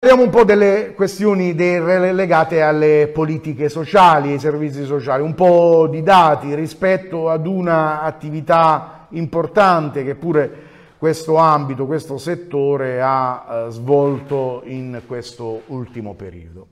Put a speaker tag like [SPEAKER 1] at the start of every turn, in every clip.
[SPEAKER 1] Parliamo un po' delle questioni delle, legate alle politiche sociali, ai servizi sociali, un po' di dati rispetto ad una attività importante che pure questo ambito, questo settore ha eh, svolto in questo ultimo periodo.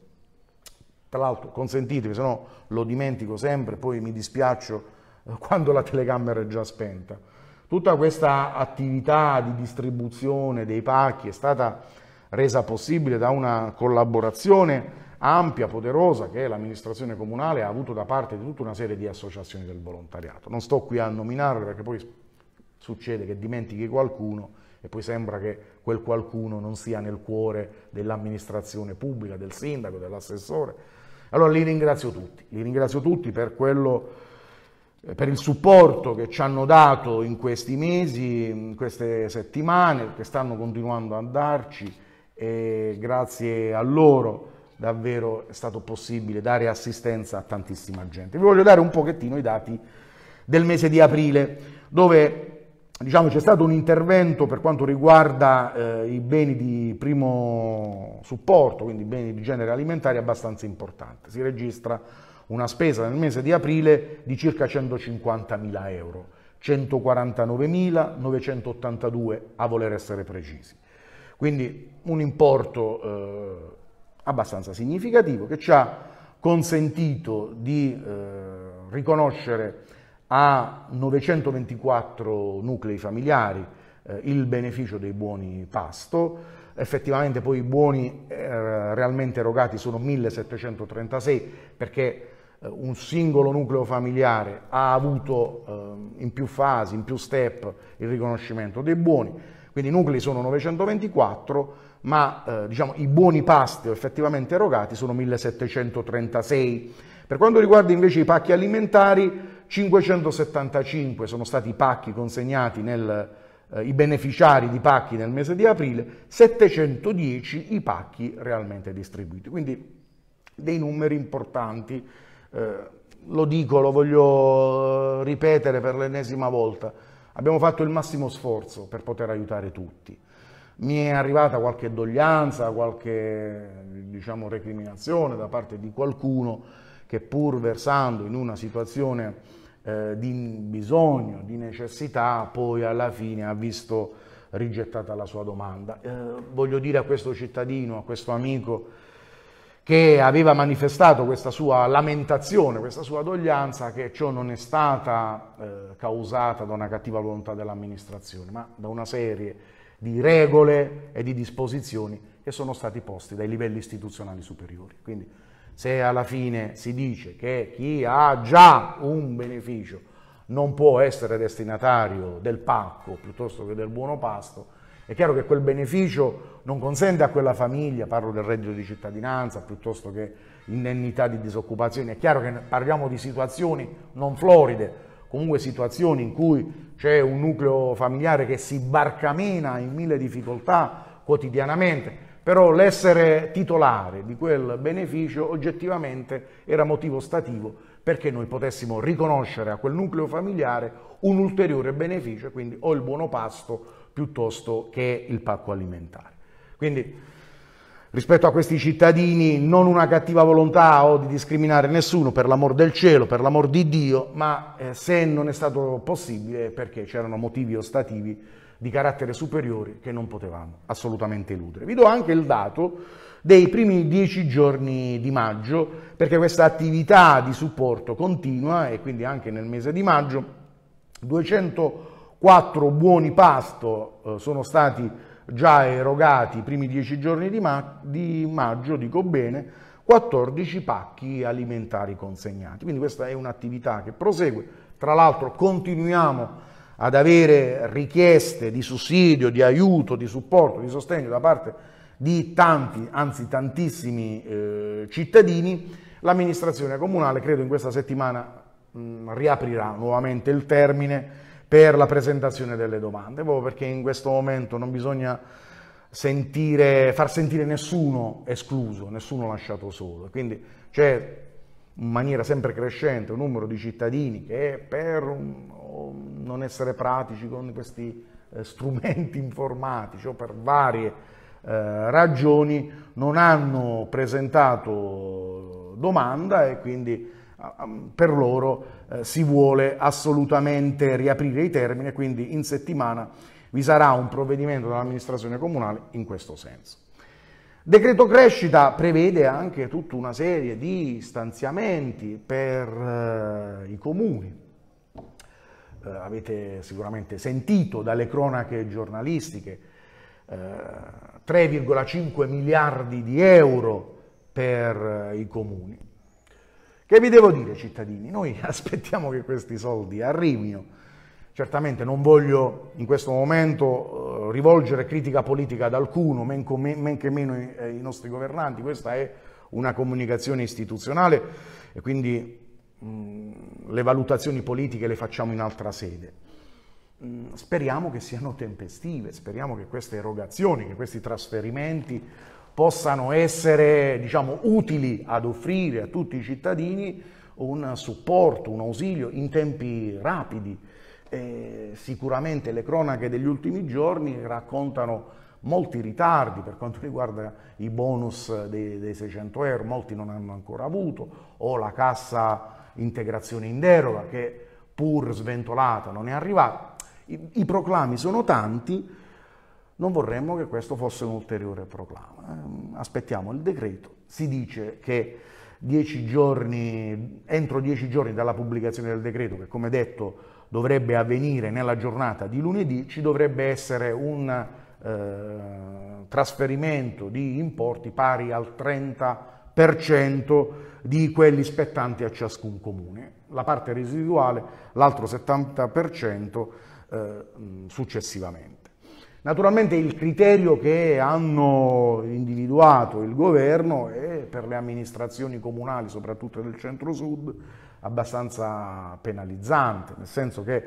[SPEAKER 1] Tra l'altro, consentitemi, se no lo dimentico sempre, poi mi dispiaccio eh, quando la telecamera è già spenta. Tutta questa attività di distribuzione dei pacchi è stata resa possibile da una collaborazione ampia, poderosa che l'amministrazione comunale ha avuto da parte di tutta una serie di associazioni del volontariato. Non sto qui a nominarle perché poi succede che dimentichi qualcuno e poi sembra che quel qualcuno non sia nel cuore dell'amministrazione pubblica, del sindaco, dell'assessore. Allora li ringrazio tutti, li ringrazio tutti per quello per il supporto che ci hanno dato in questi mesi, in queste settimane, che stanno continuando a darci e grazie a loro davvero è stato possibile dare assistenza a tantissima gente. Vi voglio dare un pochettino i dati del mese di aprile, dove diciamo, c'è stato un intervento per quanto riguarda eh, i beni di primo supporto, quindi i beni di genere alimentare, abbastanza importante. Si registra una spesa nel mese di aprile di circa 150.000 euro, 149.982 a voler essere precisi. Quindi un importo eh, abbastanza significativo che ci ha consentito di eh, riconoscere a 924 nuclei familiari eh, il beneficio dei buoni pasto, effettivamente poi i buoni eh, realmente erogati sono 1736 perché eh, un singolo nucleo familiare ha avuto ehm, in più fasi, in più step il riconoscimento dei buoni, quindi i nuclei sono 924, ma eh, diciamo, i buoni pasti effettivamente erogati sono 1736. Per quanto riguarda invece i pacchi alimentari, 575 sono stati i pacchi consegnati nel, eh, i beneficiari di pacchi nel mese di aprile, 710 i pacchi realmente distribuiti. Quindi dei numeri importanti. Eh, lo dico, lo voglio eh, ripetere per l'ennesima volta. Abbiamo fatto il massimo sforzo per poter aiutare tutti. Mi è arrivata qualche doglianza, qualche diciamo, recriminazione da parte di qualcuno che pur versando in una situazione eh, di bisogno, di necessità, poi alla fine ha visto rigettata la sua domanda. Eh, voglio dire a questo cittadino, a questo amico, che aveva manifestato questa sua lamentazione, questa sua doglianza, che ciò non è stata eh, causata da una cattiva volontà dell'amministrazione, ma da una serie di regole e di disposizioni che sono stati posti dai livelli istituzionali superiori. Quindi se alla fine si dice che chi ha già un beneficio non può essere destinatario del pacco piuttosto che del buono pasto, è chiaro che quel beneficio non consente a quella famiglia, parlo del reddito di cittadinanza piuttosto che indennità di disoccupazione, è chiaro che parliamo di situazioni non floride, comunque situazioni in cui c'è un nucleo familiare che si barcamena in mille difficoltà quotidianamente, però l'essere titolare di quel beneficio oggettivamente era motivo stativo perché noi potessimo riconoscere a quel nucleo familiare un ulteriore beneficio, quindi o il buono pasto piuttosto che il pacco alimentare. Quindi rispetto a questi cittadini non una cattiva volontà o di discriminare nessuno per l'amor del cielo, per l'amor di Dio, ma eh, se non è stato possibile perché c'erano motivi ostativi di carattere superiore che non potevamo assolutamente eludere. Vi do anche il dato dei primi dieci giorni di maggio, perché questa attività di supporto continua e quindi anche nel mese di maggio 280 quattro buoni pasto eh, sono stati già erogati i primi dieci giorni di, ma di maggio, dico bene, 14 pacchi alimentari consegnati. Quindi questa è un'attività che prosegue. Tra l'altro continuiamo ad avere richieste di sussidio, di aiuto, di supporto, di sostegno da parte di tanti, anzi tantissimi eh, cittadini, l'amministrazione comunale credo in questa settimana mh, mm, riaprirà nuovamente il termine per la presentazione delle domande, proprio perché in questo momento non bisogna sentire, far sentire nessuno escluso, nessuno lasciato solo. Quindi c'è in maniera sempre crescente un numero di cittadini che per un, non essere pratici con questi eh, strumenti informatici o per varie eh, ragioni non hanno presentato domanda e quindi per loro eh, si vuole assolutamente riaprire i termini, quindi in settimana vi sarà un provvedimento dell'amministrazione comunale in questo senso. Decreto crescita prevede anche tutta una serie di stanziamenti per eh, i comuni. Eh, avete sicuramente sentito dalle cronache giornalistiche 3,5 eh, miliardi di euro per eh, i comuni che vi devo dire, cittadini? Noi aspettiamo che questi soldi arrivino. Certamente non voglio in questo momento eh, rivolgere critica politica ad alcuno, men, men che meno i, eh, i nostri governanti, questa è una comunicazione istituzionale e quindi mh, mm, le valutazioni politiche le facciamo in altra sede. Mh, mm, speriamo che siano tempestive, speriamo che queste erogazioni, che questi trasferimenti possano essere diciamo, utili ad offrire a tutti i cittadini un supporto, un ausilio in tempi rapidi. Eh, sicuramente le cronache degli ultimi giorni raccontano molti ritardi per quanto riguarda i bonus dei, dei 600 euro, molti non hanno ancora avuto, o la cassa integrazione in deroga che pur sventolata non è arrivata. I, i proclami sono tanti, non vorremmo che questo fosse un ulteriore proclama. Eh. Aspettiamo il decreto. Si dice che dieci giorni, entro dieci giorni dalla pubblicazione del decreto, che come detto dovrebbe avvenire nella giornata di lunedì, ci dovrebbe essere un eh, trasferimento di importi pari al 30% di quelli spettanti a ciascun comune. La parte residuale, l'altro 70% eh, successivamente. Naturalmente il criterio che hanno individuato il governo è per le amministrazioni comunali, soprattutto del centro-sud, abbastanza penalizzante, nel senso che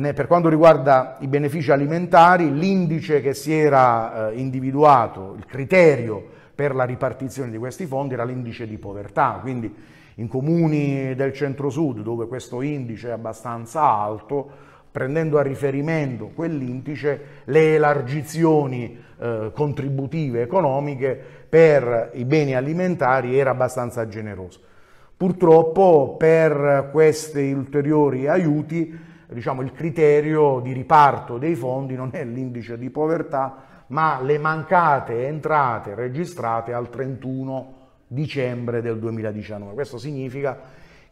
[SPEAKER 1] per quanto riguarda i benefici alimentari, l'indice che si era eh, individuato, il criterio per la ripartizione di questi fondi era l'indice di povertà, quindi in comuni del centro-sud dove questo indice è abbastanza alto, prendendo a riferimento quell'indice le elargizioni eh, contributive economiche per i beni alimentari era abbastanza generoso. Purtroppo per questi ulteriori aiuti diciamo, il criterio di riparto dei fondi non è l'indice di povertà, ma le mancate entrate registrate al 31 dicembre del 2019. Questo significa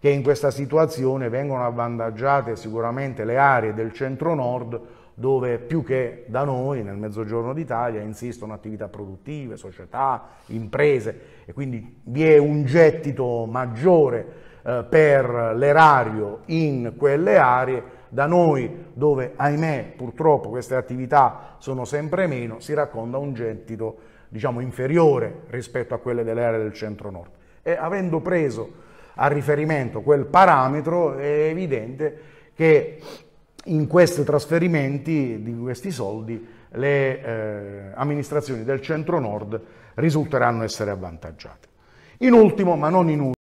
[SPEAKER 1] che in questa situazione vengono avvantaggiate sicuramente le aree del centro-nord dove più che da noi nel mezzogiorno d'Italia insistono attività produttive, società, imprese e quindi vi è un gettito maggiore eh, per l'erario in quelle aree, da noi dove ahimè purtroppo queste attività sono sempre meno si racconta un gettito diciamo inferiore rispetto a quelle delle aree del centro-nord e avendo preso a riferimento quel parametro, è evidente che in questi trasferimenti di questi soldi le eh, amministrazioni del centro-nord risulteranno essere avvantaggiate. In ultimo, ma non in ultimo,